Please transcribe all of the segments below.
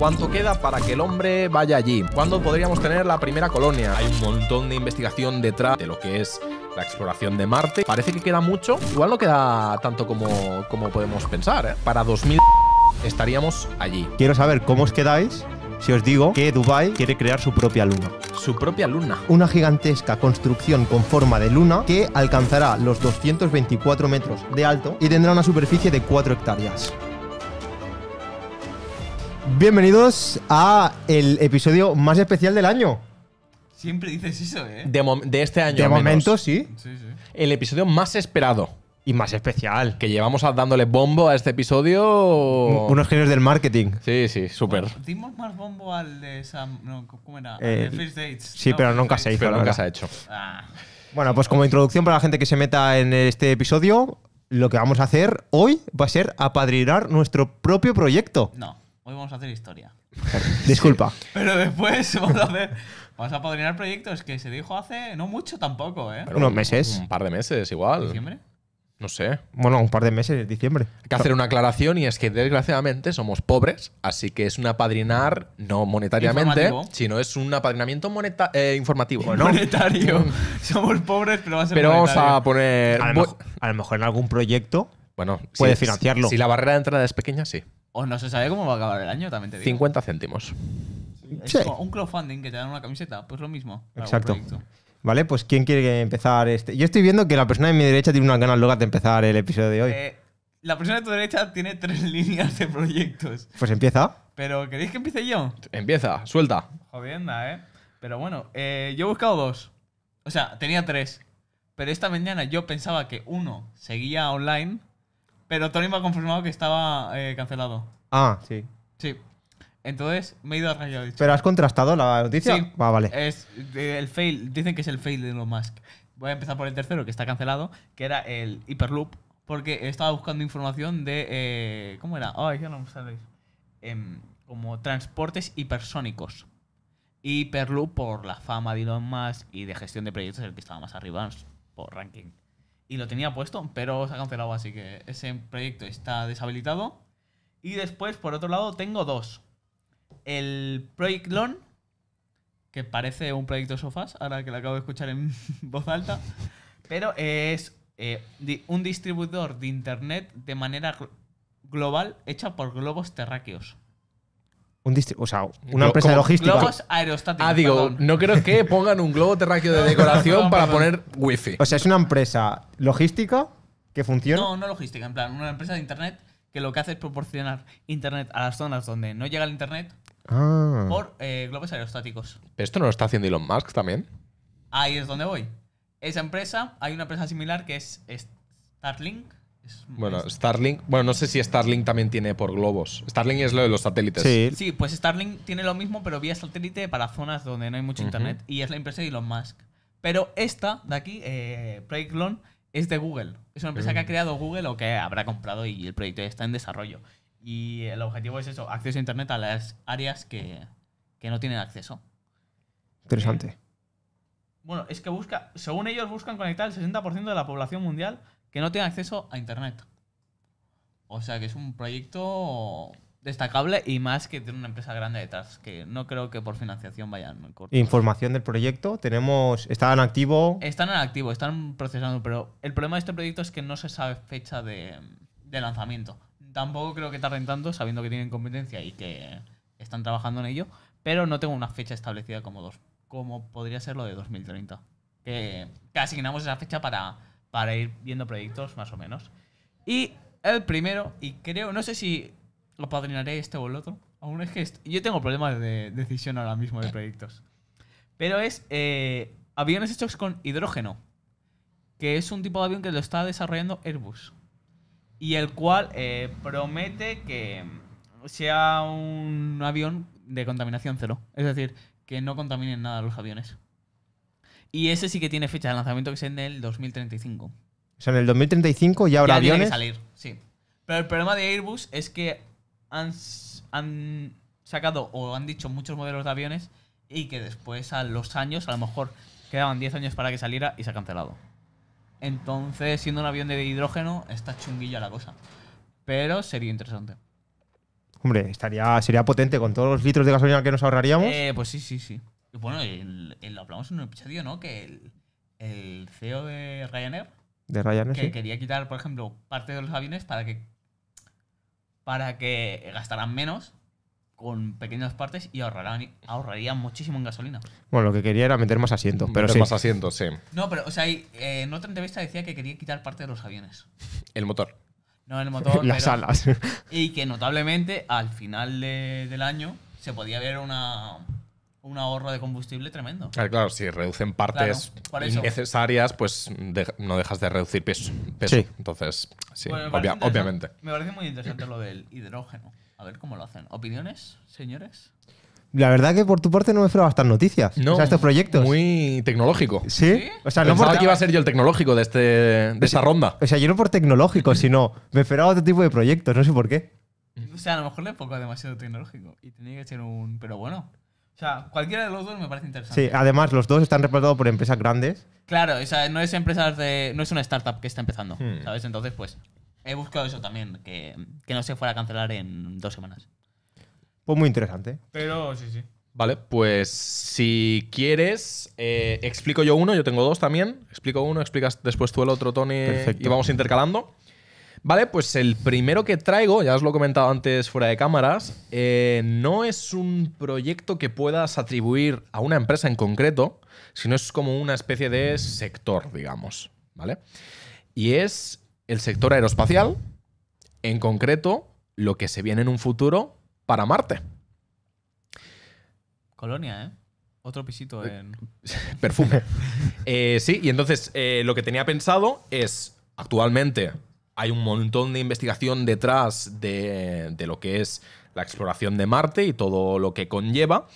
¿Cuánto queda para que el hombre vaya allí? ¿Cuándo podríamos tener la primera colonia? Hay un montón de investigación detrás de lo que es la exploración de Marte. Parece que queda mucho. Igual no queda tanto como, podemos pensar. ¿eh? Para 2000 estaríamos allí. Quiero saber cómo os quedáis si os digo que Dubai quiere crear su propia luna. Su propia luna. Una gigantesca construcción con forma de luna que alcanzará los 224 metros de alto y tendrá una superficie de 4 hectáreas. Bienvenidos a el episodio más especial del año. Siempre dices eso, ¿eh? De, este año. De momento sí. El episodio más esperado. Y más especial. Que llevamos dándole bombo a este episodio. Unos genios del marketing. Sí, sí, súper. Dimos más bombo al de Sam. ¿Cómo era? sí, pero nunca se hizo Pero nunca se ha hecho. Ah. Bueno, pues como introducción para la gente que se meta en este episodio, lo que vamos a hacer hoy va a ser apadrinar nuestro propio proyecto. no. Hoy vamos a hacer historia. Disculpa. Pero después vamos a hacer. proyectos que se dijo hace no mucho tampoco, ¿eh? Unos meses. Un par de meses, igual. ¿Diciembre? No sé. Bueno, un par de meses, diciembre. Hay que hacer una aclaración y es que desgraciadamente somos pobres, así que es un apadrinar no monetariamente, sino es un apadrinamiento eh, informativo. monetario. somos pobres, pero a Pero vamos a poner. A lo, mejor, en algún proyecto bueno, puede financiarlo. Si la barrera de entrada es pequeña, sí. O no se sabe cómo va a acabar el año, también te digo. 50 céntimos. Sí. un crowdfunding que te dan una camiseta, pues lo mismo. Exacto. Vale, pues ¿quién quiere empezar este? Yo estoy viendo que la persona de mi derecha tiene una ganas locas de empezar el episodio de hoy. Eh, la persona de tu derecha tiene tres líneas de proyectos. Pues empieza. Pero ¿queréis que empiece yo? Empieza, suelta. Jodienda, ¿eh? Pero bueno, eh, yo he buscado dos. O sea, tenía tres. Pero esta mañana yo pensaba que uno seguía online pero Tony me ha confirmado que estaba eh, cancelado. Ah, sí. Sí. Entonces me he ido a ¿Pero has contrastado la noticia? Va, ah, vale. Es el fail. Dicen que es el fail de Elon Musk. Voy a empezar por el tercero, que está cancelado, que era el Hyperloop. Porque estaba buscando información de. Eh, ¿Cómo era? Ay, ya no me sale. Em, como transportes hipersónicos. Hyperloop, por la fama de Elon Musk y de gestión de proyectos, el que estaba más arriba por ranking y lo tenía puesto, pero se ha cancelado, así que ese proyecto está deshabilitado. Y después, por otro lado, tengo dos. El Project Loan, que parece un proyecto sofás, ahora que lo acabo de escuchar en voz alta, pero es eh, un distribuidor de Internet de manera global hecha por globos terráqueos. Un o sea, una empresa de logística. aerostáticos. Ah, digo, no creo que pongan un globo terráqueo de decoración para poner wifi. O sea, es una empresa logística que funciona. No, no logística, en plan, una empresa de internet que lo que hace es proporcionar internet a las zonas donde no llega el internet ah. por eh, globos aerostáticos. ¿Pero esto no lo está haciendo Elon Musk también? Ahí es donde voy. Esa empresa, hay una empresa similar que es Starlink, bueno, Starlink. Bueno, no sé si Starlink también tiene por globos. Starlink es lo de los satélites. Sí. pues Starlink tiene lo mismo, pero vía satélite para zonas donde no hay mucho internet. Y es la empresa de Elon Musk. Pero esta de aquí, eh, Project es de Google. Es una empresa que ha mm. creado Google o que habrá comprado y el proyecto está en desarrollo. Y el objetivo es eso, acceso a internet a las áreas que, no tienen acceso. Interesante. Eh, bueno, es que busca, según ellos buscan conectar el 60% de la población mundial que no tengan acceso a Internet. O sea que es un proyecto destacable y más que tiene una empresa grande detrás, que no creo que por financiación vayan corto. Información del proyecto, tenemos, están en activo. Están en activo, están procesando, pero el problema de este proyecto es que no se sabe fecha de, lanzamiento. Tampoco creo que tarden tanto, sabiendo que tienen competencia y que están trabajando en ello, pero no tengo una fecha establecida como dos, como podría ser lo de 2030. Que, que asignamos esa fecha para para ir viendo proyectos más o menos. Y el primero, y creo, no sé si lo padrinaré este o el otro, aún es que yo tengo problemas de decisión ahora mismo de proyectos, pero es eh, aviones hechos con hidrógeno, que es un tipo de avión que lo está desarrollando Airbus, y el cual eh, promete que sea un avión de contaminación cero, es decir, que no contaminen nada los aviones. Y ese sí que tiene fecha de lanzamiento que es en el 2035. O sea, en el 2035 ya habrá aviones. salir, sí. Pero el problema de Airbus es que han, han sacado o han dicho muchos modelos de aviones y que después a los años, a lo mejor quedaban 10 años para que saliera y se ha cancelado. Entonces, siendo un avión de hidrógeno, está chunguilla la cosa. Pero sería interesante. Hombre, estaría, sería potente con todos los litros de gasolina que nos ahorraríamos. Eh, pues sí, sí, sí. Bueno, lo hablamos en un episodio, ¿no? Que el, CEO de Ryanair. De Ryanair. Que quería quitar, por ejemplo, parte de los aviones para que. Para que gastaran menos con pequeñas partes y ahorrarían, ahorrarían muchísimo en gasolina. Bueno, lo que quería era meter más asientos, pero más asientos, sí. No, pero, o sea, eh, en otra entrevista decía que quería quitar parte de los aviones. El motor. No, el motor. Las alas. Y que notablemente al final del año se podía ver una un ahorro de combustible tremendo. Ah, claro, si reducen partes innecesarias, pues no dejas de reducir peso. Entonces, sí, obviamente. Me parece muy interesante lo del hidrógeno. A ver cómo lo hacen. ¿Opiniones, señores? La verdad que por tu parte no me esperaba estas noticias. No, estos proyectos. Muy tecnológico. ¿Sí? O sea, no Pensaba por que iba a ser yo el tecnológico de, este, de esta ronda. O sea, yo no por tecnológico, sino me esperaba otro tipo de proyectos, no sé por qué. O sea, a lo mejor le pongo demasiado tecnológico y tenía que ser un... Pero bueno, o sea, cualquiera de los dos me parece interesante. Sí, además los dos están representados por empresas grandes. Claro, o sea, no es empresas de, no es una startup que está empezando, hmm. ¿sabes? Entonces, pues he buscado eso también, que, no se fuera a cancelar en dos semanas. Pues muy interesante. Pero sí, sí. Vale, pues si quieres, eh, explico yo uno, yo tengo dos también. Explico uno, explicas después tú el otro, Tony, y vamos intercalando. Vale, pues el primero que traigo, ya os lo he comentado antes fuera de cámaras, eh, no es un proyecto que puedas atribuir a una empresa en concreto, sino es como una especie de sector, digamos, ¿vale? Y es el sector aeroespacial, en concreto lo que se viene en un futuro para Marte. Colonia, ¿eh? Otro pisito eh, en... Perfume. Eh, sí, y entonces lo que tenía pensado es, actualmente hay un montón de investigación detrás de, lo que es la exploración de Marte y todo lo que conlleva.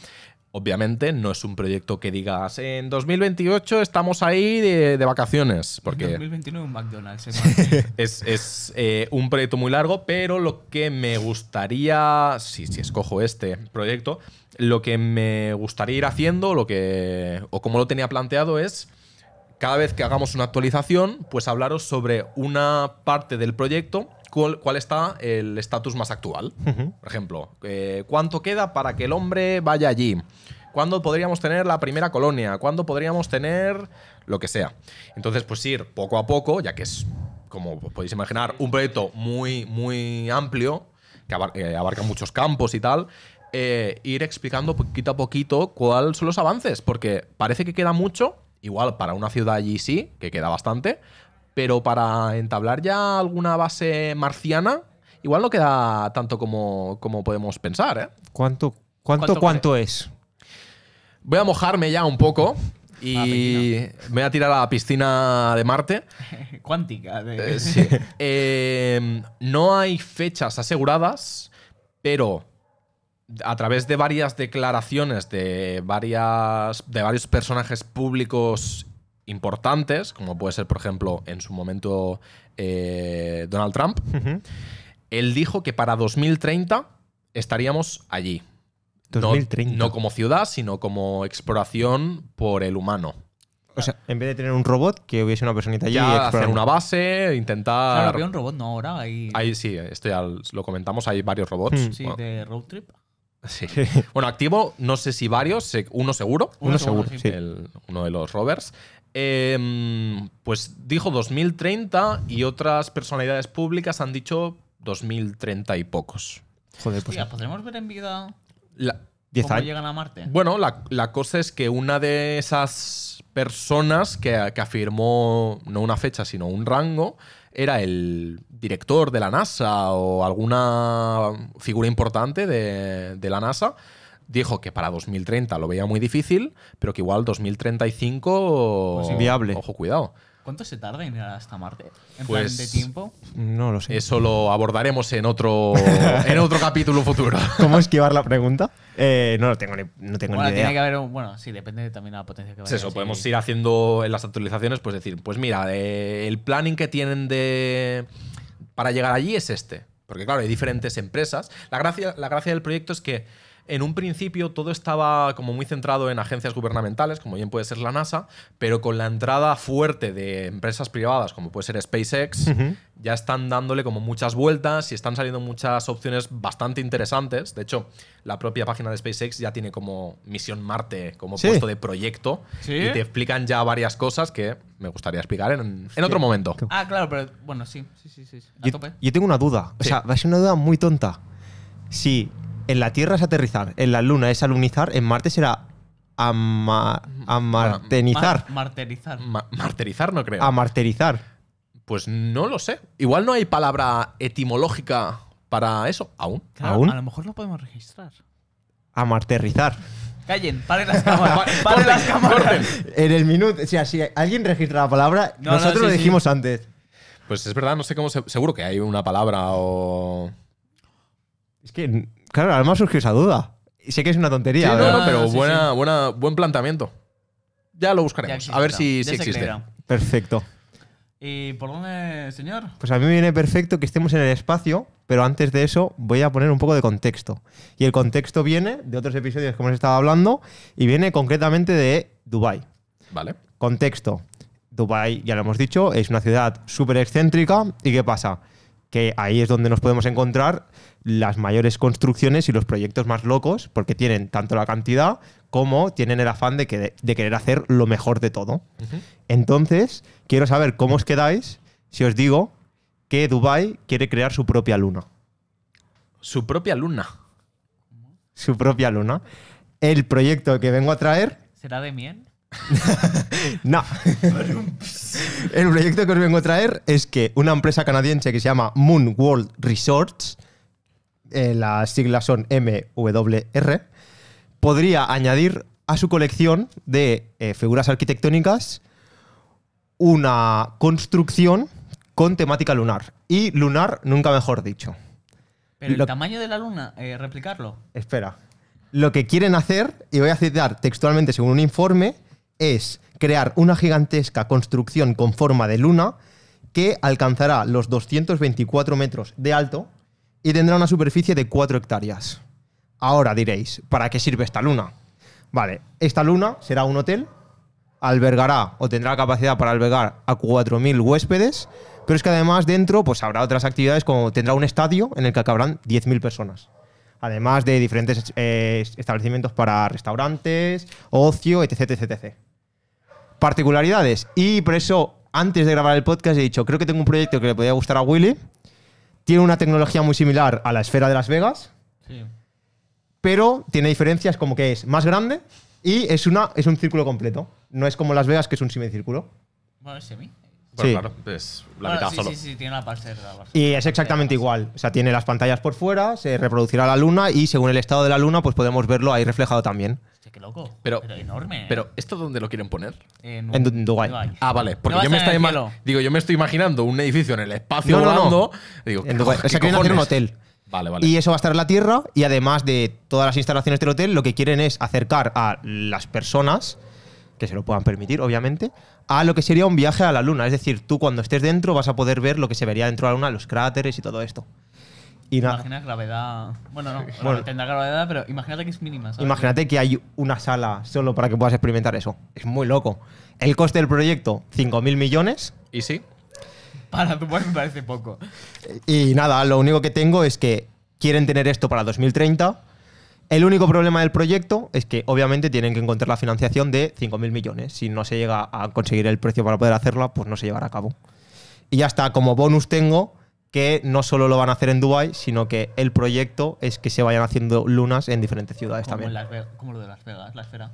Obviamente no es un proyecto que digas en 2028 estamos ahí de, vacaciones. Porque 2029 un McDonald's. ¿eh? es, es eh, un proyecto muy largo, pero lo que me gustaría, si, si escojo este proyecto, lo que me gustaría ir haciendo, lo que, o como lo tenía planteado es cada vez que hagamos una actualización, pues hablaros sobre una parte del proyecto, cuál, está el estatus más actual. Por ejemplo, eh, ¿cuánto queda para que el hombre vaya allí? ¿Cuándo podríamos tener la primera colonia? ¿Cuándo podríamos tener lo que sea? Entonces, pues ir poco a poco, ya que es, como podéis imaginar, un proyecto muy, muy amplio, que eh, abarca, muchos campos y tal, eh, ir explicando poquito a poquito cuáles son los avances, porque parece que queda mucho, Igual para una ciudad allí sí, que queda bastante, pero para entablar ya alguna base marciana, igual no queda tanto como, podemos pensar, ¿eh? ¿Cuánto, cuánto, cuánto, es? Voy a mojarme ya un poco. Y ah, me voy a tirar a la piscina de Marte. Cuántica. Eh, eh, no hay fechas aseguradas, pero a través de varias declaraciones de, varias, de varios personajes públicos importantes, como puede ser, por ejemplo, en su momento eh, Donald Trump, él dijo que para 2030 estaríamos allí. 2030. No, como ciudad, sino como exploración por el humano. O sea, en vez de tener un robot, que hubiese una personita allí. hacer una base, intentar. Claro, había un robot, no, ahora. Ahí sí, esto ya lo comentamos, hay varios robots. Hmm. Sí, de road trip bueno, activo, no sé si varios, uno seguro. Uno, seguro, uno de los rovers. Em, pues dijo 2030 y otras personalidades públicas han dicho 2030 y pocos. Joder, pues. Hostia, ¿Podremos ver en vida cómo llegan a Marte? Bueno, la, cosa es que una de esas personas que, que afirmó no una fecha, sino un rango, era el director de la NASA o alguna figura importante de, la NASA dijo que para 2030 lo veía muy difícil, pero que igual 2035 pues viable Ojo, cuidado. ¿Cuánto se tarda en ir hasta Marte? ¿En plan pues de tiempo? No lo sé. Eso lo abordaremos en otro, en otro capítulo futuro. ¿Cómo esquivar la pregunta? Eh, no lo tengo ni, no bueno, idea. Tiene que haber bueno, sí, depende también de la potencia que vaya. Pues eso, podemos ir haciendo en las actualizaciones, pues decir, pues mira, eh, el planning que tienen de para llegar allí es este. Porque claro, hay diferentes empresas. La gracia, la gracia del proyecto es que en un principio todo estaba como muy centrado en agencias gubernamentales, como bien puede ser la NASA, pero con la entrada fuerte de empresas privadas, como puede ser SpaceX, ya están dándole como muchas vueltas y están saliendo muchas opciones bastante interesantes. De hecho, la propia página de SpaceX ya tiene como misión Marte, como puesto de proyecto, y te explican ya varias cosas que me gustaría explicar en, otro momento. Ah, claro, pero bueno, sí, sí, sí, sí. yo, tengo una duda, o sea, va a ser una duda muy tonta. Si en la Tierra es aterrizar, en la Luna es alunizar, en Marte será amartenizar. marterizar. no creo. Amarterizar. Pues no lo sé. Igual no hay palabra etimológica para eso aún. ¿Aún? A lo mejor lo podemos registrar. Amarterizar. Callen, paren las cámaras. paren las cámaras. En el minuto, o sea, si alguien registra la palabra, nosotros lo dijimos antes. Pues es verdad, no sé cómo. seguro que hay una palabra o. Es que Claro, además surgió esa duda. Sé que es una tontería, pero ah, buena, Buena, buen planteamiento. Ya lo buscaremos. A ver si, existe. Perfecto. ¿Y por dónde, señor? Pues a mí me viene perfecto que estemos en el espacio, pero antes de eso voy a poner un poco de contexto. Y el contexto viene de otros episodios que hemos estado hablando y viene concretamente de Dubai. Vale. Contexto. Dubai ya lo hemos dicho, es una ciudad súper excéntrica. ¿Y qué pasa? que ahí es donde nos podemos encontrar las mayores construcciones y los proyectos más locos, porque tienen tanto la cantidad como tienen el afán de, querer hacer lo mejor de todo. Entonces, quiero saber cómo os quedáis si os digo que Dubai quiere crear su propia luna. Su propia luna. Su propia luna. El proyecto que vengo a traer... ¿Será de miel? no. El proyecto que os vengo a traer es que una empresa canadiense que se llama Moon World Resorts, eh, las siglas son MWR, podría añadir a su colección de eh, figuras arquitectónicas una construcción con temática lunar. Y lunar, nunca mejor dicho. ¿Pero el tamaño de la luna? Eh, ¿Replicarlo? Espera. Lo que quieren hacer, y voy a citar textualmente según un informe, es crear una gigantesca construcción con forma de luna que alcanzará los 224 metros de alto y tendrá una superficie de 4 hectáreas. Ahora diréis, ¿para qué sirve esta luna? Vale, esta luna será un hotel, albergará o tendrá capacidad para albergar a 4.000 huéspedes, pero es que además dentro pues, habrá otras actividades como tendrá un estadio en el que acabarán 10.000 personas además de diferentes eh, establecimientos para restaurantes, ocio, etc, etc particularidades. Y por eso, antes de grabar el podcast, he dicho, creo que tengo un proyecto que le podría gustar a Willy. Tiene una tecnología muy similar a la esfera de Las Vegas. Pero tiene diferencias como que es más grande y es, una, es un círculo completo. No es como Las Vegas, que es un semicírculo. Bueno, es semi. es la mitad ah, Sí, sí, tiene la parte Y es exactamente igual. O sea, tiene las pantallas por fuera, se reproducirá la luna y según el estado de la luna, pues podemos verlo ahí reflejado también qué loco. Pero, enorme. ¿eh? Pero, ¿esto dónde lo quieren poner? En, Dubái. Ah, vale. Porque yo me, estoy imaginando un edificio en el espacio no, no, no. Digo, en O hacer un hotel. Vale, vale. Y eso va a estar en la Tierra y además de todas las instalaciones del hotel, lo que quieren es acercar a las personas que se lo puedan permitir, obviamente, a lo que sería un viaje a la Luna. Es decir, tú cuando estés dentro vas a poder ver lo que se vería dentro de la Luna, los cráteres y todo esto gravedad. Bueno, no, tendrá gravedad, pero imagínate que es mínima. Imagínate que hay una sala solo para que puedas experimentar eso. Es muy loco. El coste del proyecto, 5.000 millones. ¿Y sí? Para tu pues, me parece poco. Y nada, lo único que tengo es que quieren tener esto para 2030. El único problema del proyecto es que obviamente tienen que encontrar la financiación de 5.000 millones. Si no se llega a conseguir el precio para poder hacerla, pues no se llevará a cabo. Y ya está, como bonus tengo que no solo lo van a hacer en Dubai, sino que el proyecto es que se vayan haciendo lunas en diferentes ciudades también. como lo de Las Vegas, la esfera.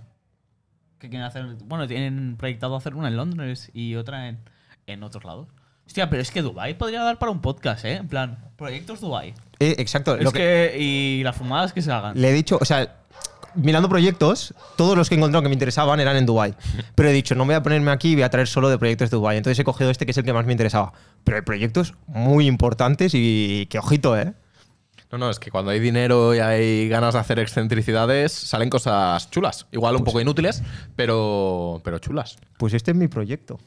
Que quieren hacer, bueno, tienen proyectado hacer una en Londres y otra en, otros lados. Hostia, pero es que Dubai podría dar para un podcast, ¿eh? En plan, proyectos Dubai. Eh, exacto. y las fumadas que se hagan. Le he dicho, o sea, mirando proyectos, todos los que he encontrado que me interesaban eran en Dubai. Pero he dicho, no voy a ponerme aquí y voy a traer solo de proyectos de Dubai. Entonces he cogido este que es el que más me interesaba. Pero hay proyectos muy importantes y qué ojito, ¿eh? No, no, es que cuando hay dinero y hay ganas de hacer excentricidades, salen cosas chulas. Igual un pues poco inútiles, pero, pero chulas. Pues este es mi proyecto.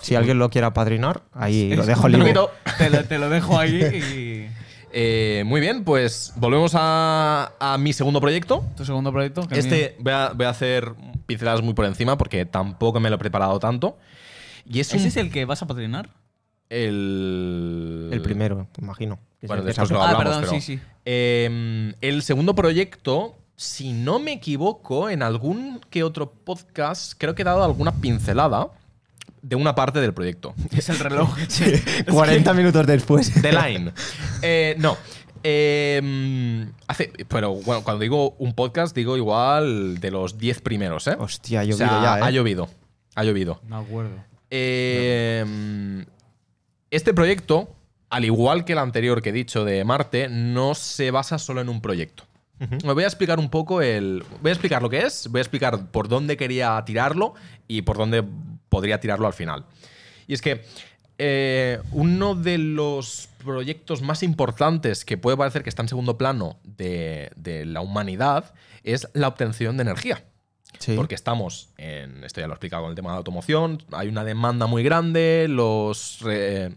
Si alguien lo quiera padrinar, ahí lo dejo libre. Te te lo dejo ahí y... Eh, muy bien, pues volvemos a, mi segundo proyecto. ¿Tu segundo proyecto? Este voy a, hacer pinceladas muy por encima porque tampoco me lo he preparado tanto. Y es ¿Ese es el que vas a patrinar? El... el primero, imagino. el segundo proyecto si no me equivoco, en algún que otro podcast creo que he dado alguna pincelada de una parte del proyecto. Es el reloj. sí, 40 minutos después. The Line. Eh, no. Em, pero bueno, cuando digo un podcast, digo igual de los 10 primeros, ¿eh? Hostia, ha llovido ya. ¿eh? Ha llovido. Ha llovido. No acuerdo. Em, este proyecto, al igual que el anterior que he dicho de Marte, no se basa solo en un proyecto. Me voy a explicar un poco el. Voy a explicar lo que es, voy a explicar por dónde quería tirarlo y por dónde podría tirarlo al final. Y es que eh, uno de los proyectos más importantes que puede parecer que está en segundo plano de, la humanidad es la obtención de energía. Porque estamos en. Esto ya lo he explicado con el tema de la automoción. Hay una demanda muy grande. Los, la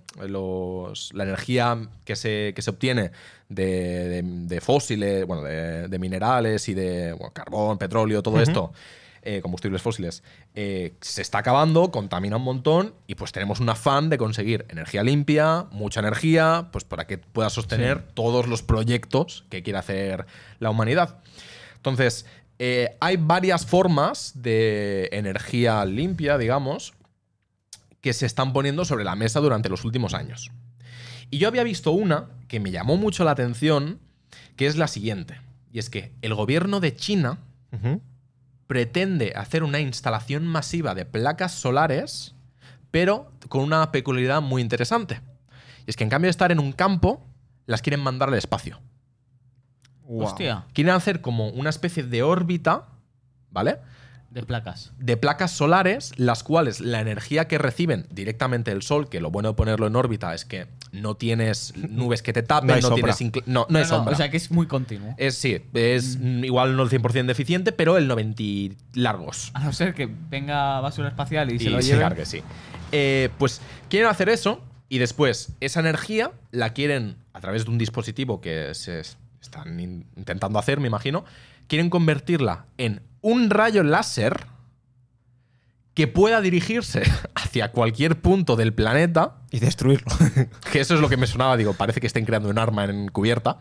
energía que se, se obtiene de, fósiles, bueno, de, minerales y de carbón, petróleo, todo esto eh, combustibles fósiles, eh, se está acabando, contamina un montón y pues tenemos un afán de conseguir energía limpia, mucha energía, pues para que pueda sostener todos los proyectos que quiere hacer la humanidad. Entonces, eh, hay varias formas de energía limpia, digamos, que se están poniendo sobre la mesa durante los últimos años. Y yo había visto una que me llamó mucho la atención, que es la siguiente. Y es que el gobierno de China pretende hacer una instalación masiva de placas solares, pero con una peculiaridad muy interesante. Y es que en cambio de estar en un campo, las quieren mandar al espacio. Hostia. Quieren hacer como una especie de órbita, ¿vale? De placas. De placas solares, las cuales la energía que reciben directamente del sol, que lo bueno de ponerlo en órbita es que no tienes nubes que te tapen, no, tienes. No, no, es sombra. O sea que es muy continuo. Es, sí, es mm. Mm, igual no el 100% eficiente pero el 90 largos. A no ser que venga basura espacial y, se lo lleve. Claro sí. Eh, pues quieren hacer eso y después esa energía la quieren, a través de un dispositivo que se están intentando hacer, me imagino, quieren convertirla en un rayo láser que pueda dirigirse hacia cualquier punto del planeta. Y destruirlo. que eso es lo que me sonaba, digo, parece que estén creando un arma en cubierta.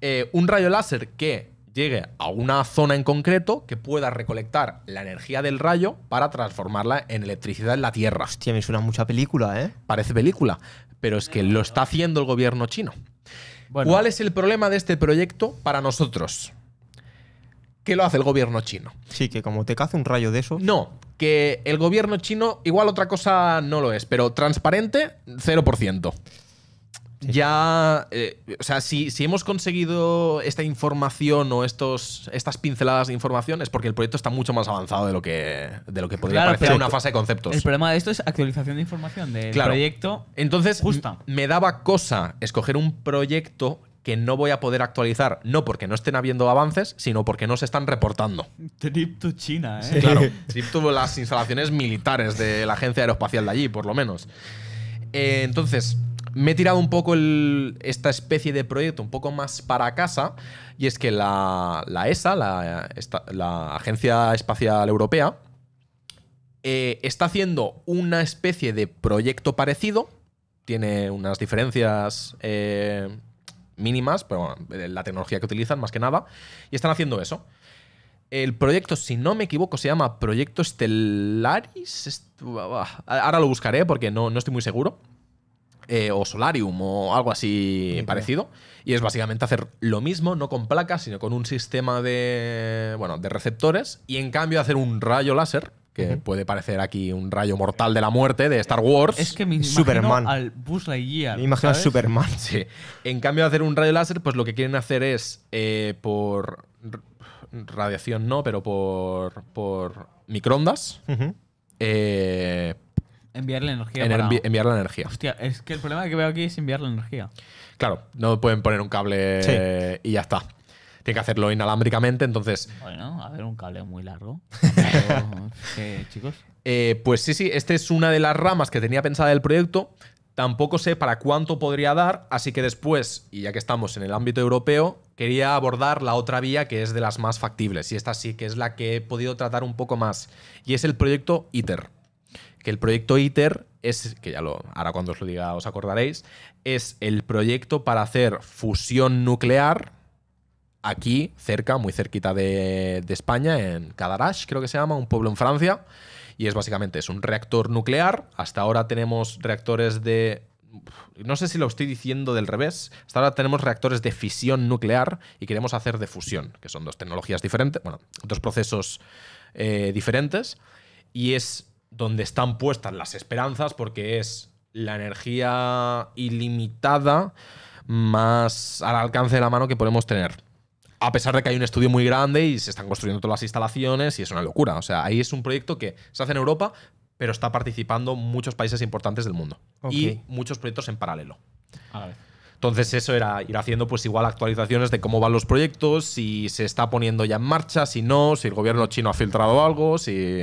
Eh, un rayo láser que llegue a una zona en concreto que pueda recolectar la energía del rayo para transformarla en electricidad en la Tierra. Hostia, me suena mucha película, ¿eh? Parece película, pero es que lo está haciendo el gobierno chino. ¿Cuál es el problema de este proyecto para nosotros? que lo hace el gobierno chino. Sí, que como te hace un rayo de eso. No, que el gobierno chino, igual otra cosa no lo es, pero transparente, 0%. Ya, eh, o sea, si, hemos conseguido esta información o estos, estas pinceladas de información es porque el proyecto está mucho más avanzado de lo que, lo que podría parecer una fase de conceptos. El problema de esto es actualización de información del proyecto. Entonces, me daba cosa escoger un proyecto que no voy a poder actualizar, no porque no estén habiendo avances, sino porque no se están reportando. Trip China, ¿eh? Sí, claro, trip las instalaciones militares de la agencia aeroespacial de allí, por lo menos. Eh, entonces, me he tirado un poco esta especie de proyecto un poco más para casa, y es que la, ESA, la, Agencia Espacial Europea, eh, está haciendo una especie de proyecto parecido, tiene unas diferencias eh, mínimas, pero la tecnología que utilizan más que nada, y están haciendo eso. El proyecto, si no me equivoco, se llama Proyecto Stellaris. Ahora lo buscaré porque no, estoy muy seguro. Eh, o Solarium o algo así parecido. Y es básicamente hacer lo mismo, no con placas, sino con un sistema de, bueno, de receptores. Y en cambio hacer un rayo láser que puede parecer aquí un rayo mortal de la muerte de Star Wars. Es que me imagino Superman. al Buzz Lightyear. Me imagino Superman. Sí. En cambio de hacer un rayo láser, pues lo que quieren hacer es eh, por radiación no, pero por, por microondas. enviarle eh, enviar energía. enviar la energía. Hostia, es que el problema que veo aquí es enviarle energía. Claro, no pueden poner un cable y ya está tiene que hacerlo inalámbricamente, entonces... Bueno, a ver, un cable muy largo. ¿Qué, chicos. Eh, pues sí, sí, esta es una de las ramas que tenía pensada el proyecto. Tampoco sé para cuánto podría dar, así que después, y ya que estamos en el ámbito europeo, quería abordar la otra vía que es de las más factibles, y esta sí que es la que he podido tratar un poco más, y es el proyecto ITER. Que el proyecto ITER es, que ya lo, ahora cuando os lo diga os acordaréis, es el proyecto para hacer fusión nuclear aquí, cerca, muy cerquita de, España, en Cadarache, creo que se llama, un pueblo en Francia. Y es básicamente, es un reactor nuclear. Hasta ahora tenemos reactores de no sé si lo estoy diciendo del revés. Hasta ahora tenemos reactores de fisión nuclear y queremos hacer de fusión, que son dos tecnologías diferentes, bueno, dos procesos eh, diferentes. Y es donde están puestas las esperanzas porque es la energía ilimitada más al alcance de la mano que podemos tener a pesar de que hay un estudio muy grande y se están construyendo todas las instalaciones y es una locura. O sea, ahí es un proyecto que se hace en Europa, pero está participando muchos países importantes del mundo y muchos proyectos en paralelo. Entonces eso era ir haciendo pues igual actualizaciones de cómo van los proyectos, si se está poniendo ya en marcha, si no, si el gobierno chino ha filtrado algo, si...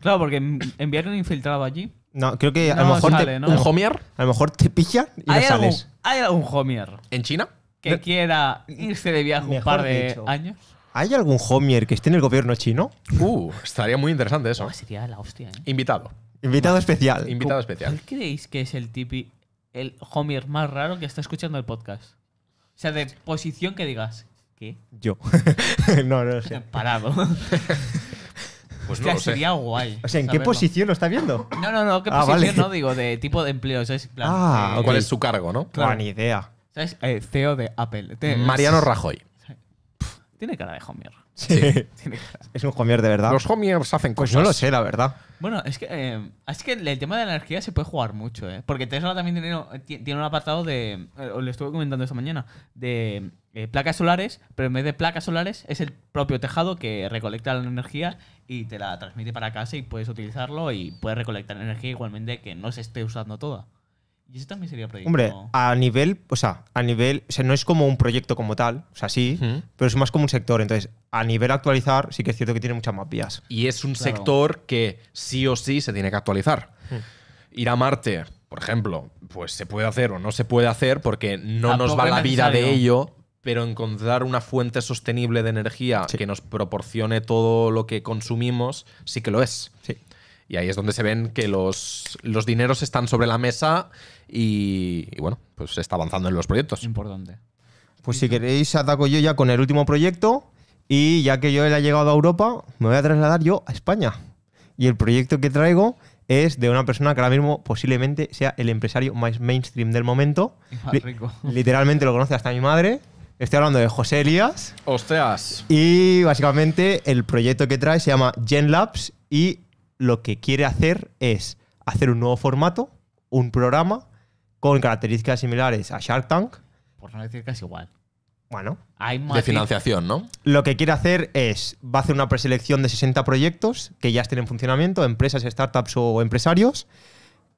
Claro, porque enviaron infiltrado allí. No, creo que a lo mejor un homier. A lo mejor te pilla y sales. ¿Hay un homier? ¿En China? que quiera irse de viaje un par de años. ¿Hay algún homier que esté en el gobierno chino? Uh, estaría muy interesante eso. Ah, sería la hostia, ¿eh? Invitado. Invitado especial. Invitado especial. ¿Cuál creéis que es el tipi, el homier más raro que está escuchando el podcast? O sea, de posición que digas, ¿qué? Yo. no, no sé. Parado. Pues Hostia, sería guay. O sea, ¿en qué posición lo está viendo? No, no, no, qué ah, posición no digo, de tipo de empleo. ¿sabes? ah, eh, ¿Cuál es su cargo, no? Claro. Buena idea. Eh, CEO de Apple. Mm. Mariano Rajoy. Tiene cara de homier Es un Homier de verdad. Los homiers hacen pues cosas. lo sé, la verdad. Bueno, es que, eh, es que el tema de la energía se puede jugar mucho, ¿eh? Porque Tesla también tiene, un apartado de. Eh, Os estuve comentando esta mañana. De placas solares, pero en vez de placas solares, es el propio tejado que recolecta la energía y te la transmite para casa y puedes utilizarlo y puedes recolectar energía igualmente que no se esté usando toda. Y eso también sería proyecto. Hombre, a nivel, o sea, a nivel, o sea, no es como un proyecto como tal, o sea, sí, pero es más como un sector. Entonces, a nivel actualizar, sí que es cierto que tiene muchas más vías. Y es un sector que sí o sí se tiene que actualizar. Hmm. Ir a Marte, por ejemplo, pues se puede hacer o no se puede hacer porque no nos va la vida de ello, pero encontrar una fuente sostenible de energía que nos proporcione todo lo que consumimos, sí que lo es. Y ahí es donde se ven que los, los dineros están sobre la mesa y, bueno, pues se está avanzando en los proyectos. Importante. Pues si queréis, ataco yo ya con el último proyecto. Y ya que yo he llegado a Europa, me voy a trasladar yo a España. Y el proyecto que traigo es de una persona que ahora mismo posiblemente sea el empresario más mainstream del momento. Literalmente lo conoce hasta mi madre. Estoy hablando de José Elías. Hostias. Y básicamente el proyecto que trae se llama Gen Labs y lo que quiere hacer es hacer un nuevo formato, un programa con características similares a Shark Tank. Por no decir casi igual. Bueno. Hay de financiación, ¿no? Lo que quiere hacer es, va a hacer una preselección de 60 proyectos que ya estén en funcionamiento, empresas, startups o empresarios.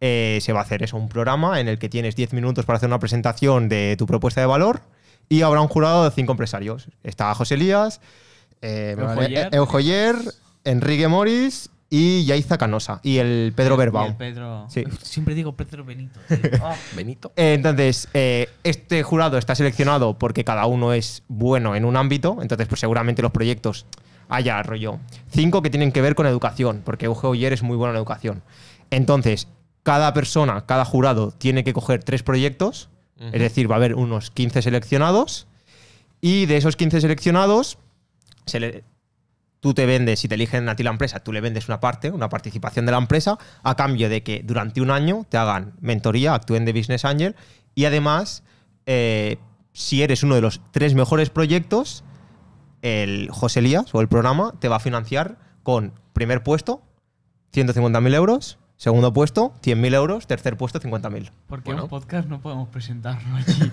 Eh, se va a hacer eso, un programa en el que tienes 10 minutos para hacer una presentación de tu propuesta de valor y habrá un jurado de 5 empresarios. Está José Elías, eh, Eujoyer, Enrique Moris, y Yaiza Canosa y el Pedro Verbao. Pedro... Siempre digo Pedro Benito. ¿eh? Ah. Benito. Eh, entonces, eh, este jurado está seleccionado porque cada uno es bueno en un ámbito, entonces pues seguramente los proyectos haya rollo. Cinco que tienen que ver con educación, porque UGO Oyer es muy bueno en educación. Entonces, cada persona, cada jurado tiene que coger tres proyectos, es decir, va a haber unos 15 seleccionados y de esos 15 seleccionados tú te vendes, si te eligen a ti la empresa, tú le vendes una parte, una participación de la empresa, a cambio de que durante un año te hagan mentoría, actúen de Business Angel y además, eh, si eres uno de los tres mejores proyectos, el José Elías o el programa te va a financiar con primer puesto, 150.000 euros. Segundo puesto, 100.000 euros. Tercer puesto, 50.000. Porque en un podcast no podemos presentarnos allí.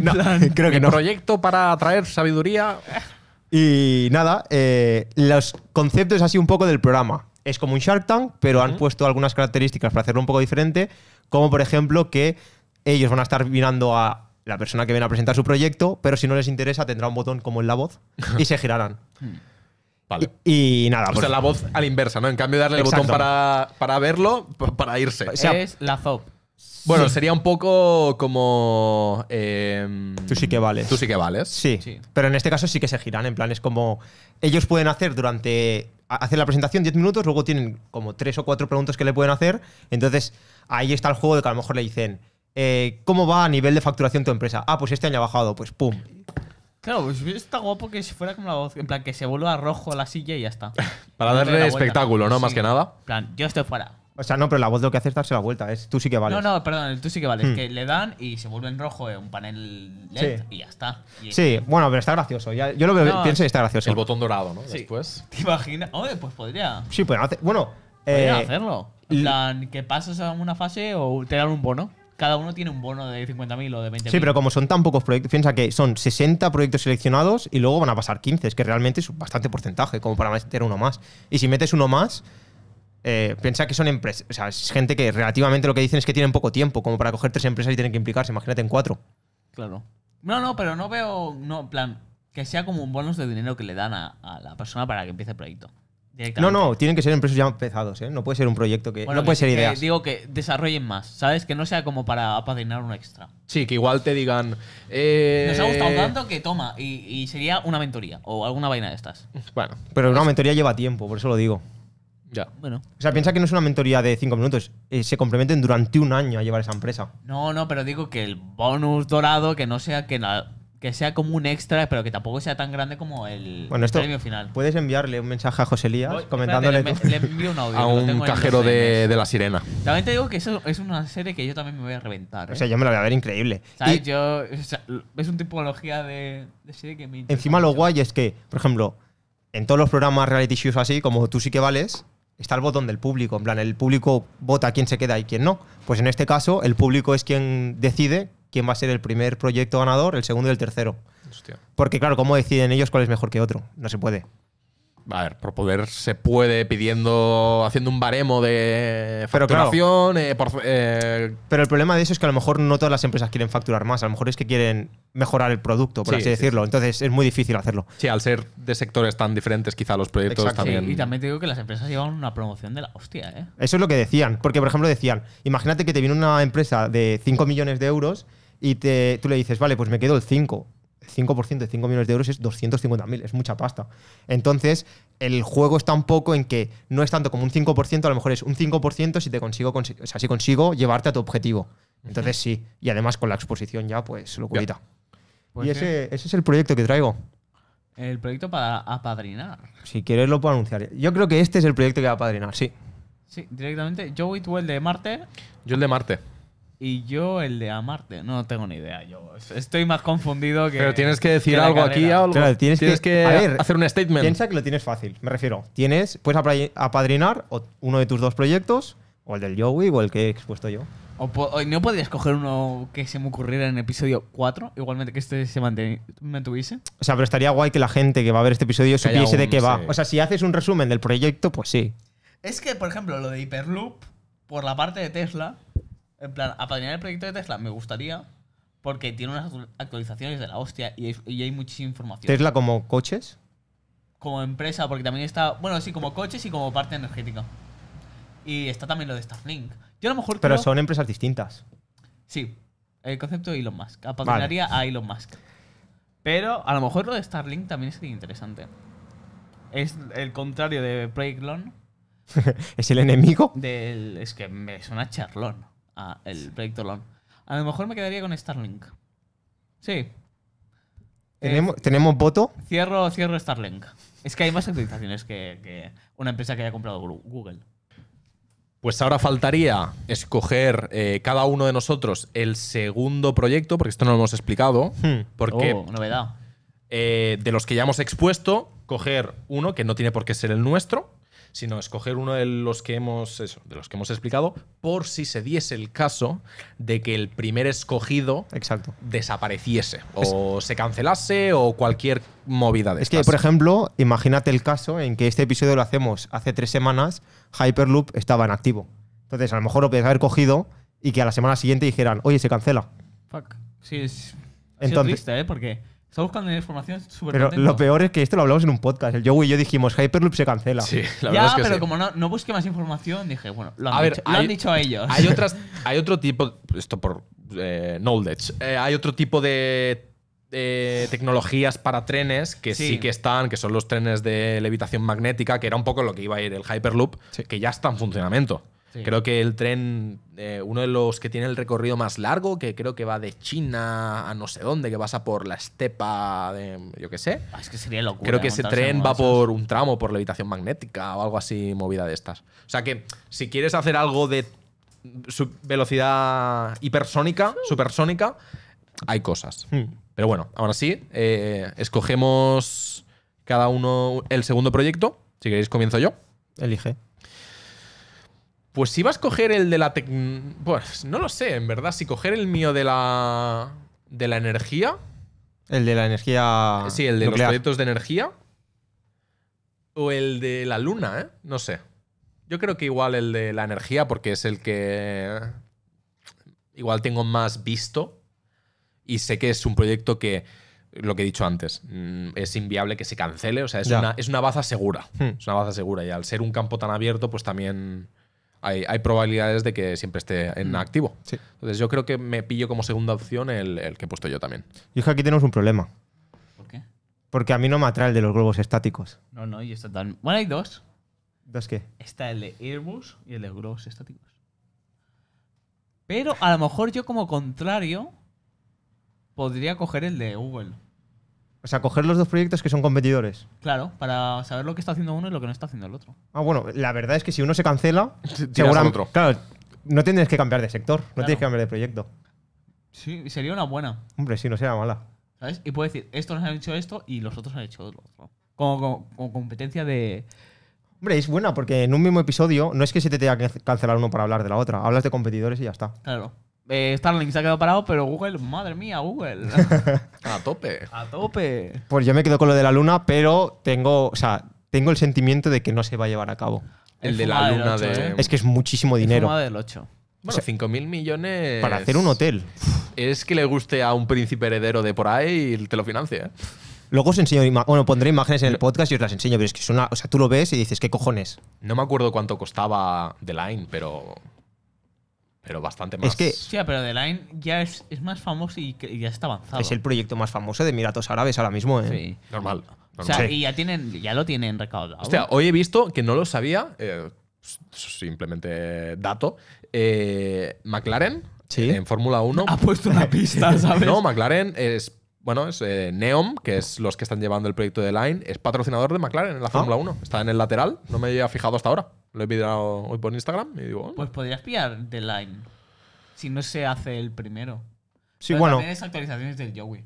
no, creo que no. Proyecto para atraer sabiduría Y nada, eh, los conceptos así un poco del programa. Es como un Shark Tank, pero han puesto algunas características para hacerlo un poco diferente, como por ejemplo que ellos van a estar mirando a la persona que viene a presentar su proyecto, pero si no les interesa tendrá un botón como en la voz y se girarán. Mm. Vale. Y, nada. O sea, pues la voz a la inversa, ¿no? En cambio, de darle el botón para, verlo, para irse. es la ZOP. Bueno, sería un poco como. Em, tú sí que vales. Tú sí que vales. Sí. Pero en este caso sí que se giran. En plan, es como. Ellos pueden hacer durante. Hacer la presentación 10 minutos, luego tienen como 3 o 4 preguntas que le pueden hacer. Entonces, ahí está el juego de que a lo mejor le dicen. Eh, ¿Cómo va a nivel de facturación tu empresa? Ah, pues este año ha bajado. Pues pum. Claro, pues está guapo que si fuera como la voz. En plan, que se vuelva rojo la silla y ya está. Para darle espectáculo, ¿no? Más que nada. En plan, yo estoy fuera. O sea, no, pero la voz lo que hace es darse la vuelta, es tú sí que vales. No, no, perdón, tú sí que vales, Es hmm. que le dan y se vuelve en rojo eh, un panel LED y ya está. sí, bueno, pero está gracioso. yo lo pienso está gracioso. El botón dorado, ¿no? Después. ¿Te imaginas? pues podría. Sí, pueden Bueno. qué eh, hacerlo. plan, que pasas a una fase o te dan un bono cada uno tiene un bono de 50.000 o de 20.000. Sí, pero como son tan pocos proyectos, piensa que son 60 proyectos seleccionados y luego van a pasar 15, es que realmente es bastante porcentaje, como para meter uno más. Y si metes uno más, eh, piensa que son empresas, o sea, es gente que relativamente lo que dicen es que tienen poco tiempo, como para coger tres empresas y tienen que implicarse, imagínate en cuatro. Claro. No, no, pero no veo, no, plan, que sea como un bonus de dinero que le dan a, la persona para que empiece el proyecto. No, no, tienen que ser empresas ya empezados, ¿eh? No puede ser un proyecto que. Bueno, no puede ser idea digo que desarrollen más, ¿sabes? Que no sea como para apadrinar un extra. Sí, que igual te digan. Eh, Nos ha gustado tanto que toma, y, y, sería una mentoría o alguna vaina de estas. Bueno, pero una mentoría lleva tiempo, por eso lo digo. O sea, piensa que no es una mentoría de cinco minutos. Eh, se complementen durante un año a llevar esa empresa. No, no, pero digo que el bonus dorado, que no sea que que sea como un extra, pero que tampoco sea tan grande como el premio final. Puedes enviarle un mensaje a José Elías comentándole. a un cajero de, La Sirena. También te digo que eso es una serie que yo también me voy a reventar. O ¿eh? sea, yo me la voy a ver increíble. es una tipología de, serie que me. Encima, lo guay es que, por ejemplo, en todos los programas reality shows así, como tú sí que vales, está el botón del público. En plan, el público vota quién se queda y quién no. Pues en este caso, el público es quien decide quién va a ser el primer proyecto ganador, el segundo y el tercero. Porque, claro, ¿cómo deciden ellos cuál es mejor que otro? No se puede a ver, por poder, se puede pidiendo, haciendo un baremo de facturación. Eh, eh, Pero, el problema de eso es que a lo mejor no todas las empresas quieren facturar más, a lo mejor es que quieren mejorar el producto, por así decirlo. Entonces es muy difícil hacerlo. Sí, al ser de sectores tan diferentes, quizá los proyectos también. y también te digo que las empresas llevan una promoción de la hostia, ¿eh? Eso es lo que decían, porque por ejemplo decían, imagínate que te viene una empresa de 5 millones de euros y tú le dices, vale, pues me quedo el 5 5% de 5 millones de euros es 250.000, es mucha pasta. Entonces, el juego está un poco en que no es tanto como un 5%, a lo mejor es un 5% si te consigo, o si consigo llevarte a tu objetivo. Entonces sí, y además con la exposición ya, pues lo cubita y pues ese, es el proyecto que traigo. El proyecto para apadrinar. Si quieres lo puedo anunciar. Yo creo que este es el proyecto que va a apadrinar, sí. Sí, directamente. Joey, tú el de Marte. Yo el de Marte y yo el de amarte. No tengo ni idea. Yo estoy más confundido que. Pero tienes que decir algo aquí, algo. tienes, que, hacer un statement. Piensa que lo tienes fácil. Me refiero, tienes, puedes apadrinar uno de tus dos proyectos, o el del Joey, o el que he expuesto yo. no podrías coger uno que se me ocurriera en episodio 4, igualmente que este se mantuviese. O sea, pero estaría guay que la gente que va a ver este episodio supiese de qué va. O sea, si haces un resumen del proyecto, pues sí. Es que, por ejemplo, lo de Hyperloop, por la parte de Tesla, en plan, apadrinar el proyecto de Tesla me gustaría porque tiene unas actualizaciones de la hostia y hay, y muchísima información. ¿Tesla como coches? Como empresa, porque también está. Bueno, sí, como coches y como parte energética. Y está también lo de Starlink. Yo a lo mejor. Pero son empresas distintas. Sí. El concepto de Elon Musk. Apadrinaría a Elon Musk. Pero a lo mejor lo de Starlink también es interesante. Es el contrario de Breaklon. ¿Es el enemigo? Del, es que me suena charlón el proyecto A lo mejor me quedaría con Starlink. Sí. ¿Tenemos, voto? Cierro, cierro Starlink. Es que hay más actualizaciones que, una empresa que haya comprado Google. Pues ahora faltaría escoger eh, cada uno de nosotros el segundo proyecto, porque esto no lo hemos explicado. Hmm. Porque, oh, novedad. Eh, de los que ya hemos expuesto, coger uno que no tiene por qué ser el nuestro, sino escoger uno de los que hemos, eso, de los que hemos explicado, por si se diese el caso de que el primer escogido desapareciese o se cancelase o cualquier movida de Es que, por ejemplo, imagínate el caso en que este episodio lo hacemos hace tres semanas, Hyperloop estaba en activo. Entonces, a lo mejor lo puedes haber cogido y que a la semana siguiente dijeran, oye, se cancela. Fuck. Sí, es. Entonces, triste, ¿eh? Porque Está buscando información súper Pero lo peor es que esto lo hablamos en un podcast. El y yo dijimos, Hyperloop se cancela. Sí, ya, verdad pero como no, no busqué más información, dije, bueno, lo han, dicho, ellos. Hay, otras, hay otro tipo, esto por eh, knowledge, eh, hay otro tipo de tecnologías para trenes que sí. que están, que son los trenes de levitación magnética, que era un poco lo que iba a ir el Hyperloop, que ya está en funcionamiento. Creo que el tren, eh, uno de los que tiene el recorrido más largo, que creo que va de China a no sé dónde, que pasa por la estepa de, yo qué sé. Ah, es que sería locura. Creo que ese tren va por un tramo, por levitación magnética o algo así, movida de estas. O sea que si quieres hacer algo de velocidad hipersónica, supersónica, hay cosas. Hmm. Pero bueno, ahora sí, eh, escogemos cada uno el segundo proyecto. Si queréis, comienzo yo. Elige. Pues si vas a coger el de la... tecnología... pues no lo sé, en verdad. Si coger el mío de la... De la energía. El de la energía... Sí, el de los proyectos de energía. O el de la luna, ¿eh? No sé. Yo creo que igual el de la energía, porque es el que igual tengo más visto y sé que es un proyecto que, lo que he dicho antes, mm, es inviable que se cancele, o sea, es, una, baza segura, hmm. es una baza segura y al ser un campo tan abierto, pues también hay, probabilidades de que siempre esté en mm. activo. Entonces yo creo que me pillo como segunda opción el, el que he puesto yo también. Y es que aquí tenemos un problema. ¿Por qué? Porque a mí no me atrae el de los globos estáticos. No, no, y está tan... Bueno, hay dos. ¿Dos qué? Está el de Airbus y el de globos estáticos. Pero a lo mejor yo como contrario podría coger el de Google. O sea, coger los dos proyectos que son competidores. Claro, para saber lo que está haciendo uno y lo que no está haciendo el otro. Ah, bueno, la verdad es que si uno se cancela, seguramente. Otro. Claro, no tienes que cambiar de sector, no tienes que cambiar de proyecto. Sí, sería una buena. Hombre, sí, no sería mala. ¿Sabes? Y puedes decir, estos han hecho esto y los otros han hecho otro. Como, como competencia de. Hombre, es buena porque en un mismo episodio no es que se te tenga que cancelar uno para hablar de la otra. Hablas de competidores y ya está. Claro eh, Starlink se ha quedado parado, pero Google, madre mía, Google. a tope. A tope. Pues yo me quedo con lo de la luna, pero tengo, o sea, tengo el sentimiento de que no se va a llevar a cabo. El, de la luna de... ¿eh? Es que es muchísimo dinero. El del 8. Bueno, o sea, 5.000 millones... Para hacer un hotel. Es que le guste a un príncipe heredero de por ahí y te lo financie. ¿eh? Luego os enseño, bueno, pondré imágenes en el podcast y os las enseño, pero es que es una, o sea, tú lo ves y dices, ¿qué cojones? No me acuerdo cuánto costaba The Line, pero pero bastante más. que. Sí, pero The Line ya es, más famoso y, ya está avanzado. Es el proyecto más famoso de Emiratos Árabes ahora mismo, ¿eh? Sí. Normal. O sea, y ya, tienen, ya lo tienen recaudado. Hostia, hoy he visto que no lo sabía, eh, simplemente dato. Eh, McLaren en Fórmula 1. ha puesto una pista, ¿sabes? No, McLaren es bueno, es eh, Neom, que es los que están llevando el proyecto de Line, es patrocinador de McLaren en la ah. Fórmula 1. Está en el lateral, no me había fijado hasta ahora. Lo he pillado hoy por Instagram y digo. Pues podrías pillar de Line si no se hace el primero. Sí, bueno. actualizaciones del Joey.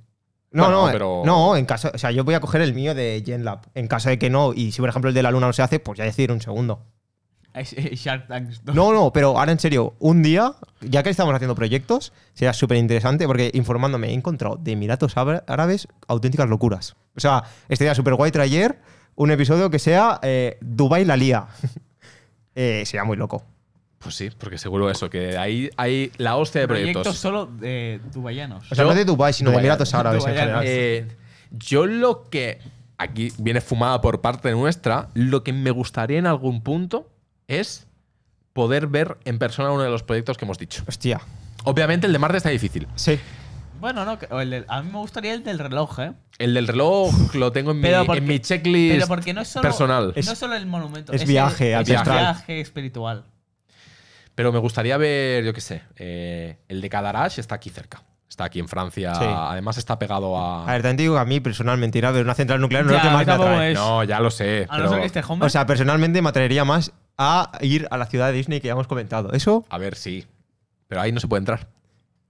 No, no, eh, pero... no, en caso, o sea, yo voy a coger el mío de GenLab. En caso de que no, y si por ejemplo el de la luna no se hace, pues ya decidir un segundo. No, no, pero ahora en serio, un día, ya que estamos haciendo proyectos, será súper interesante porque informándome he encontrado de Emiratos Árabes auténticas locuras. O sea, estaría súper guay traer un episodio que sea eh, Dubai la lía. Eh, sería muy loco. Pues sí, porque seguro eso, que ahí hay la hostia de proyectos. Proyectos solo de dubayanos. O sea, no de Dubai, sino de Emiratos Árabes en general. Eh, yo lo que. Aquí viene fumada por parte nuestra. Lo que me gustaría en algún punto es poder ver en persona uno de los proyectos que hemos dicho. Hostia. Obviamente el de Marte está difícil. Sí. Bueno, no, a mí me gustaría el del reloj, ¿eh? El del reloj lo tengo en, mi, checklist Pero porque no es solo, personal. no es solo el monumento. es viaje es viaje espiritual. Pero me gustaría ver, yo qué sé, eh, el de Cadarache está aquí cerca. Está aquí en Francia. Además está pegado A A ver, también te digo que a mí personalmente ir de una central nuclear no es lo que más me atrae. No, ya lo sé. O sea, personalmente me atraería más a ir a la ciudad de Disney que ya hemos comentado. Eso. A ver, sí. Pero ahí no se puede entrar.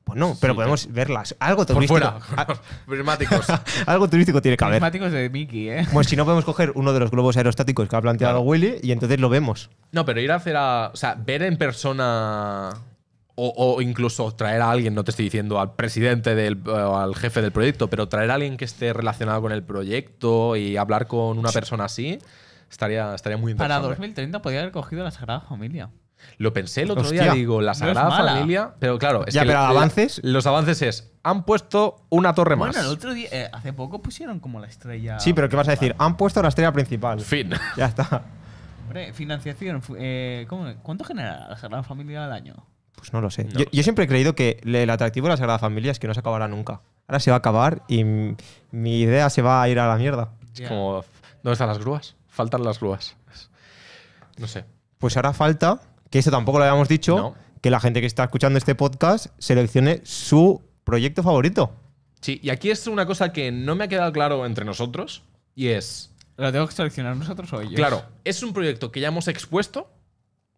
Pues no, pero podemos verlas. Algo turístico. Ah, por Algo turístico tiene que haber. Prismáticos de Mickey, ¿eh? Pues si no, podemos coger uno de los globos aerostáticos que ha planteado Willy y entonces lo vemos. No, pero ir a hacer a. O sea, ver en persona. O, incluso traer a alguien, no te estoy diciendo al presidente eh, o al jefe del proyecto, pero traer a alguien que esté relacionado con el proyecto y hablar con una persona así estaría, muy interesante. Para 2030 podría haber cogido la Sagrada Familia. Lo pensé el otro día, digo, la Sagrada Familia. Pero claro, es ya, pero avances. Los avances es. Han puesto una torre más. Bueno, el otro día. Eh, hace poco pusieron como la estrella. Sí, pero ¿qué vas a decir? Han puesto la estrella principal. Fin. Ya está. Hombre, financiación. Eh, ¿Cuánto genera la Sagrada Familia al año? Pues no lo sé. yo, siempre he creído que el atractivo de la Sagrada Familia es que no se acabará nunca. Ahora se va a acabar y mi idea se va a ir a la mierda. como. ¿Dónde están las grúas? Faltan las grúas. No sé. Pues ahora falta, que eso tampoco lo habíamos dicho, que la gente que está escuchando este podcast seleccione su proyecto favorito. Sí, y aquí es una cosa que no me ha quedado claro entre nosotros, y es... la tengo que seleccionar nosotros o ellos? Claro, es un proyecto que ya hemos expuesto,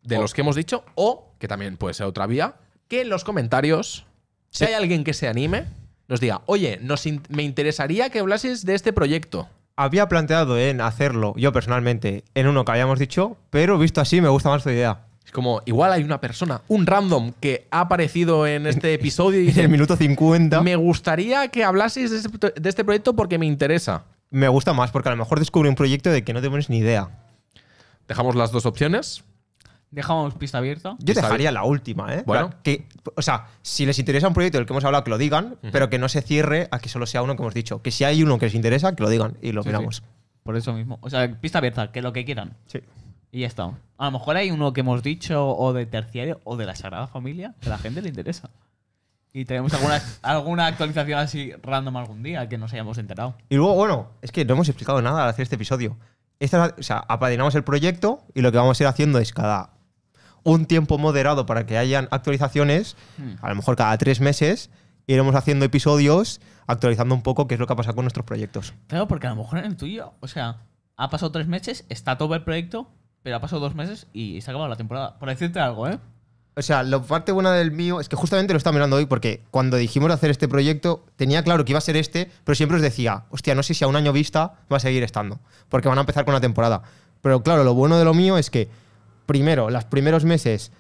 de los que hemos dicho, o, que también puede ser otra vía, que en los comentarios, si hay alguien que se anime, nos diga, oye, me interesaría que hablases de este proyecto había planteado en hacerlo yo personalmente en uno que habíamos dicho, pero visto así me gusta más tu idea. Es como, igual hay una persona, un random, que ha aparecido en este episodio y en el minuto 50. Me gustaría que hablaseis de este, de este, proyecto porque me interesa. Me gusta más, porque a lo mejor descubre un proyecto de que no te pones ni idea. Dejamos las dos opciones. Dejamos pista abierta. Yo dejaría la última, ¿eh? Bueno. Que, o sea, si les interesa un proyecto del que hemos hablado, que lo digan, pero que no se cierre a que solo sea uno que hemos dicho. Que si hay uno que les interesa, que lo digan y lo miramos. Por eso mismo. O sea, pista abierta, que lo que quieran. Sí. Y ya está. A lo mejor hay uno que hemos dicho o de terciario o de la Sagrada Familia que a la gente le interesa. Y tenemos alguna, alguna actualización así random algún día que nos hayamos enterado. Y luego, bueno, es que no hemos explicado nada al hacer este episodio. Esta, o sea, apadrinamos el proyecto y lo que vamos a ir haciendo es cada un tiempo moderado para que hayan actualizaciones, hmm. a lo mejor cada tres meses, iremos haciendo episodios actualizando un poco qué es lo que ha pasado con nuestros proyectos. Claro, porque a lo mejor en el tuyo, o sea, ha pasado tres meses, está todo el proyecto, pero ha pasado dos meses y se ha acabado la temporada. Por decirte algo, ¿eh? O sea, la parte buena del mío es que justamente lo está mirando hoy porque cuando dijimos de hacer este proyecto tenía claro que iba a ser este, pero siempre os decía, hostia, no sé si a un año vista va a seguir estando, porque van a empezar con la temporada. Pero claro, lo bueno de lo mío es que primero, los primeros meses,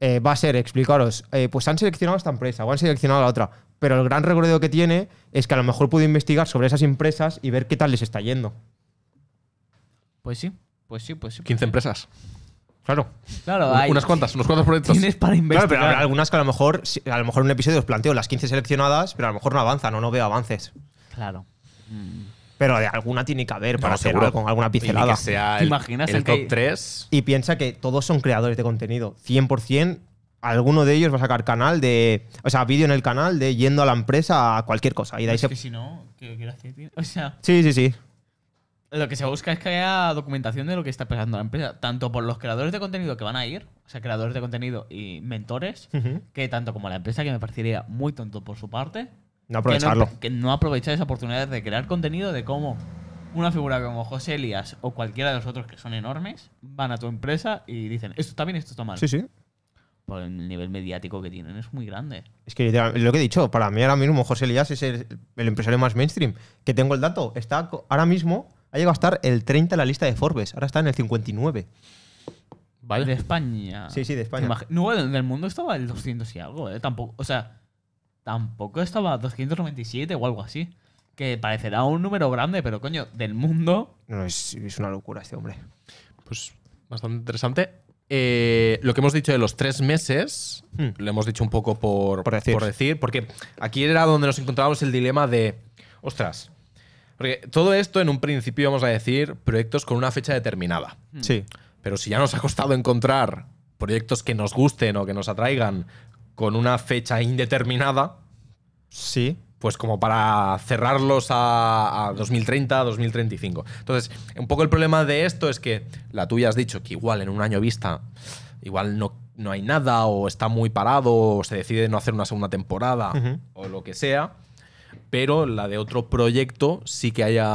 eh, va a ser explicaros, eh, pues han seleccionado esta empresa o han seleccionado la otra, pero el gran recorrido que tiene es que a lo mejor puedo investigar sobre esas empresas y ver qué tal les está yendo. Pues sí, pues sí, pues sí. 15 empresas. Claro. claro hay, unas cuantas, unos cuantos proyectos. Tienes para investigar. Claro, pero algunas que a lo mejor, a lo mejor en un episodio os planteo las 15 seleccionadas, pero a lo mejor no avanza o no veo avances. Claro. Mm. Pero alguna tiene que haber para hacer seguro. con alguna pincelada. sea el, imaginas el, top 3? Y piensa que todos son creadores de contenido. 100% alguno de ellos va a sacar canal de. O sea, vídeo en el canal de yendo a la empresa a cualquier cosa. Y pues es si no, O sea. Sí, sí, sí. Lo que se busca es que haya documentación de lo que está en la empresa, tanto por los creadores de contenido que van a ir, o sea, creadores de contenido y mentores, que tanto como la empresa, que me parecería muy tonto por su parte, no aprovecharlo. Que no, aprovechar esa oportunidad de crear contenido de cómo una figura como José Elias o cualquiera de los otros que son enormes van a tu empresa y dicen, esto está bien, esto está mal. Sí, sí. Por pues el nivel mediático que tienen, es muy grande. Es que lo que he dicho, para mí ahora mismo José Elias es el, empresario más mainstream. Que tengo el dato, está ahora mismo ha llegado a estar el 30 en la lista de Forbes, ahora está en el 59. Vale. De España. Sí, sí, de España. No, del mundo estaba el 200 y algo, eh, Tampoco, o sea, tampoco estaba 297 o algo así. Que parecerá un número grande, pero coño, del mundo. No, es, es una locura este hombre. Pues bastante interesante. Eh, lo que hemos dicho de los tres meses, hmm. lo hemos dicho un poco por, decir. porque aquí era donde nos encontrábamos el dilema de, ostras, porque todo esto en un principio vamos a decir proyectos con una fecha determinada. Sí. Pero si ya nos ha costado encontrar proyectos que nos gusten o que nos atraigan con una fecha indeterminada. Sí. Pues como para cerrarlos a, a 2030, 2035. Entonces, un poco el problema de esto es que la tuya has dicho que igual en un año vista, igual no, no hay nada, o está muy parado, o se decide no hacer una segunda temporada, o lo que sea. Pero la de otro proyecto sí que haya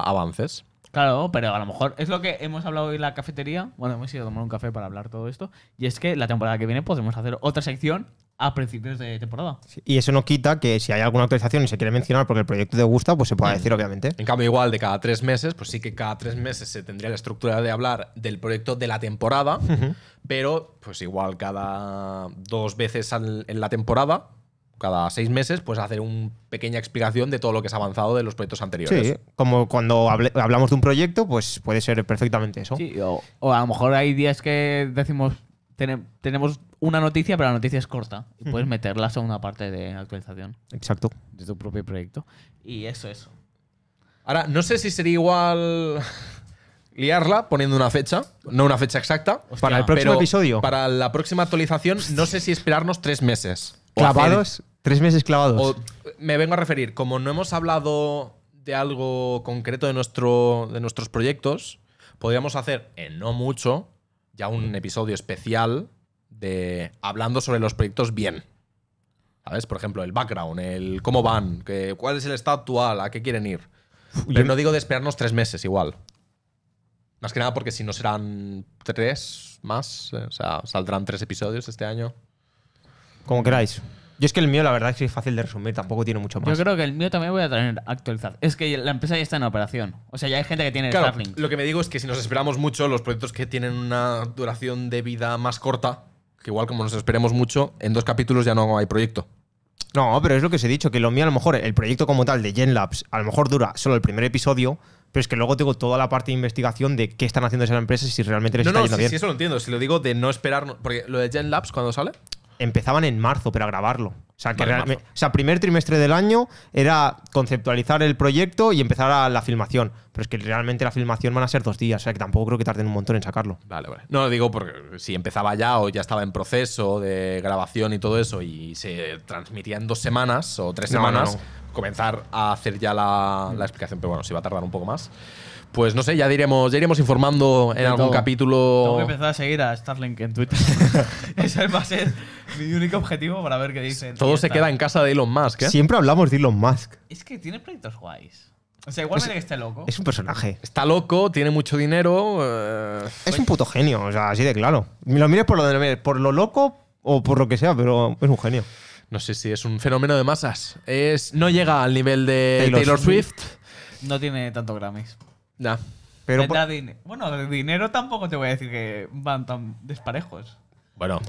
avances. Claro, pero a lo mejor es lo que hemos hablado hoy en la cafetería. Bueno, hemos ido a tomar un café para hablar todo esto. Y es que la temporada que viene podemos hacer otra sección a principios de temporada. y eso no quita que si hay alguna actualización y se quiere mencionar porque el proyecto te gusta, pues se pueda decir, obviamente. En cambio, igual de cada tres meses, pues sí que cada tres meses se tendría la estructura de hablar del proyecto de la temporada, pero pues igual cada dos veces en la temporada cada seis meses, pues hacer una pequeña explicación de todo lo que se ha avanzado de los proyectos anteriores. Sí, como cuando hablamos de un proyecto, pues puede ser perfectamente eso. o, a lo mejor hay días que decimos, tenemos una noticia, pero la noticia es corta. Y puedes meterla en una parte de actualización. Exacto. De tu propio proyecto. Y eso, eso. Ahora, no sé si sería igual liarla poniendo una fecha, no una fecha exacta. para el próximo episodio. Para la próxima actualización, no sé si esperarnos tres meses. Clavados Tres meses clavados. me vengo a referir, como no hemos hablado de algo concreto de, nuestro, de nuestros proyectos, podríamos hacer en no mucho ya un episodio especial de hablando sobre los proyectos bien. ¿Sabes? Por ejemplo, el background, el cómo van, que, cuál es el estado actual, a qué quieren ir. Pero no digo de esperarnos tres meses igual. Más que nada porque si no serán tres más, eh, o sea, saldrán tres episodios este año. Como queráis. Yo es que el mío, la verdad, es que es fácil de resumir, tampoco tiene mucho más. Yo creo que el mío también voy a tener actualizado. Es que la empresa ya está en operación. O sea, ya hay gente que tiene claro, Lo que me digo es que si nos esperamos mucho, los proyectos que tienen una duración de vida más corta, que igual como nos esperemos mucho, en dos capítulos ya no hay proyecto. No, pero es lo que os he dicho, que lo mío a lo mejor, el proyecto como tal de Gen Labs, a lo mejor dura solo el primer episodio, pero es que luego tengo toda la parte de investigación de qué están haciendo esas empresas y si realmente les está no, yendo bien. si eso lo entiendo. Si lo digo de no esperar. Porque lo de Gen Labs, ¿cuándo sale? empezaban en marzo, para grabarlo. O sea, que primer trimestre del año era conceptualizar el proyecto y empezar la filmación. Pero es que realmente la filmación van a ser dos días, o sea, que tampoco creo que tarden un montón en sacarlo. Vale, vale. No, digo porque si empezaba ya o ya estaba en proceso de grabación y todo eso y se transmitía en dos semanas o tres semanas, comenzar a hacer ya la, la explicación. Pero bueno, si va a tardar un poco más pues no sé, ya diremos, ya iremos informando en algún capítulo. Tengo que empezar a seguir a Starlink en Twitter. Ese va a ser mi único objetivo para ver qué dicen. Todo se queda en casa de Elon Musk, ¿eh? Siempre hablamos de Elon Musk. Es que tiene proyectos guays. O sea, igual que esté loco. Es un personaje. Está loco, tiene mucho dinero. Eh, es pues un puto genio, o sea, así de claro. Lo mires por lo, de, por lo loco o por lo que sea, pero es un genio. No sé si es un fenómeno de masas. Es, no llega al nivel de Taylor, Swift. No tiene tanto Grammys. Nah. Pero Bueno, de dinero tampoco te voy a decir que van tan desparejos. Bueno.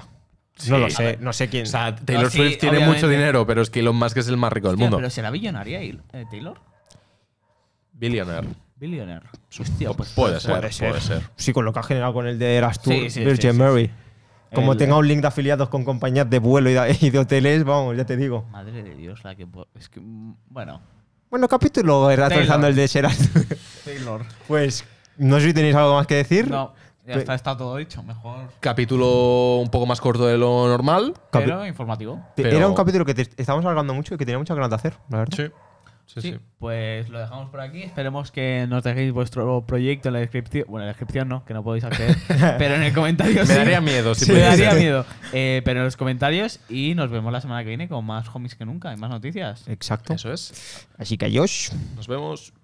no lo sé, no sé quién. O sea, Taylor Swift tiene mucho dinero, pero es que Elon Musk es el más rico del mundo. Pero será billonaria eh, Taylor. Billionaire. Billionaire. pues puede, ser, puede, ser, Sí, con lo que ha generado con el de Eras Virgin Mary. Como tenga un link de afiliados con compañías de vuelo y de, y de hoteles, vamos, ya te digo. Madre de Dios, la que. Es que. Mm, bueno. Bueno, capítulo retrasando el de Sherat. Taylor. Pues no sé si tenéis algo más que decir. No, ya pues está, todo dicho, mejor. Capítulo un poco más corto de lo normal. Pero informativo. Era un capítulo que estábamos hablando mucho y que tenía mucha ganas de hacer, la verdad. Sí. Pues lo dejamos por aquí. Esperemos que nos dejéis vuestro proyecto en la descripción. Bueno, en la descripción no, que no podéis hacer pero en el comentario me Daría miedo, me daría miedo, eh, pero en los comentarios y nos vemos la semana que viene con más homies que nunca y más noticias. Exacto. Eso es. Así que Josh. Nos vemos.